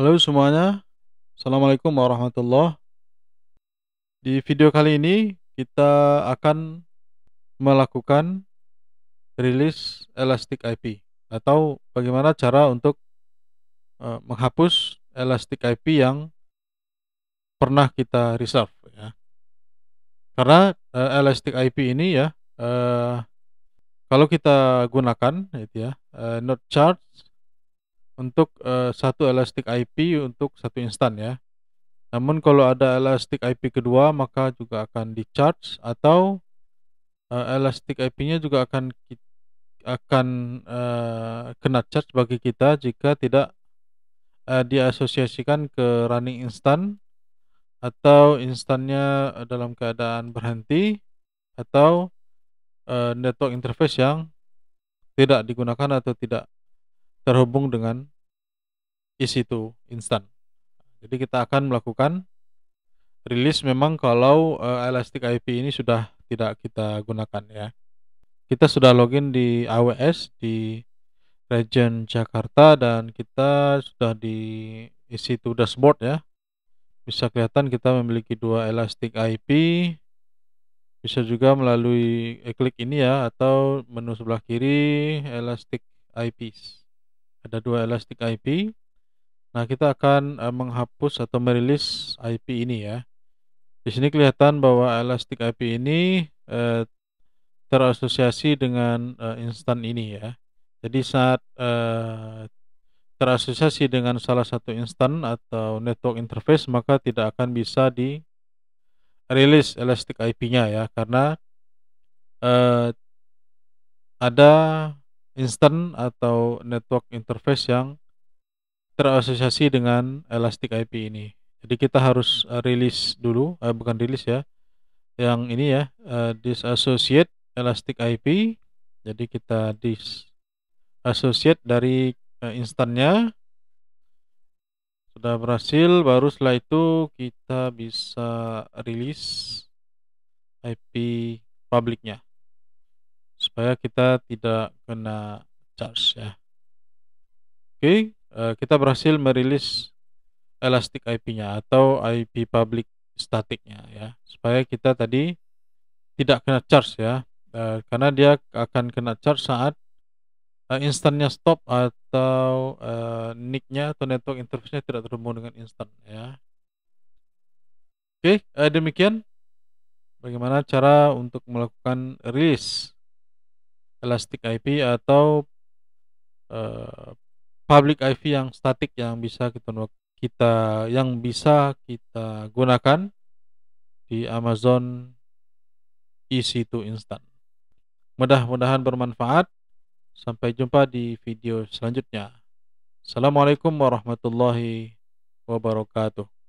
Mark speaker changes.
Speaker 1: Halo semuanya, Assalamualaikum warahmatullahi Di video kali ini kita akan melakukan rilis Elastic IP atau bagaimana cara untuk eh, menghapus Elastic IP yang pernah kita reserve ya. Karena uh, Elastic IP ini ya eh, kalau kita gunakan itu ya not charge untuk uh, satu elastic IP untuk satu instan ya. Namun kalau ada elastic IP kedua maka juga akan di charge atau uh, eh, elastic IP-nya juga akan akan uh, kena charge bagi kita jika tidak uh, diasosiasikan ke running instan atau instannya dalam keadaan berhenti atau uh, network interface yang tidak digunakan atau tidak terhubung dengan is itu instan. Jadi kita akan melakukan rilis memang kalau uh, eh, Elastic IP ini sudah tidak kita gunakan ya. Kita sudah login di AWS di region Jakarta dan kita sudah di isi itu dashboard ya. Bisa kelihatan kita memiliki dua Elastic IP. Bisa juga melalui eh, klik ini ya atau menu sebelah kiri Elastic IPs ada dua elastic IP nah kita akan uh, menghapus atau merilis IP ini ya di sini kelihatan bahwa elastic IP ini uh, terasosiasi dengan uh, instan ini ya jadi saat uh, terasosiasi dengan salah satu instan atau network interface maka tidak akan bisa di rilis elastic IP-nya ya karena uh, ada instant atau network interface yang terasosiasi dengan Elastic IP ini. Jadi kita harus hmm. eh, rilis dulu, uh, bukan rilis ya, yang ini ya, uh, disassociate Elastic IP. Jadi kita disassociate dari uh, instannya. Sudah berhasil, baru setelah itu kita bisa rilis IP publiknya supaya kita tidak kena charge ya oke okay, eh, kita berhasil merilis elastic IP-nya atau IP public statiknya ya supaya kita tadi tidak kena charge ya eh, karena dia akan kena charge saat eh, instannya stop atau uh, nicknya atau network interface-nya tidak terhubung dengan instan ya oke okay, demikian bagaimana cara untuk melakukan release elastic IP atau uh, public IP yang statik yang bisa kita kita yang bisa kita gunakan di Amazon EC2 Instant. Mudah-mudahan bermanfaat. Sampai jumpa di video selanjutnya. Assalamualaikum warahmatullahi wabarakatuh.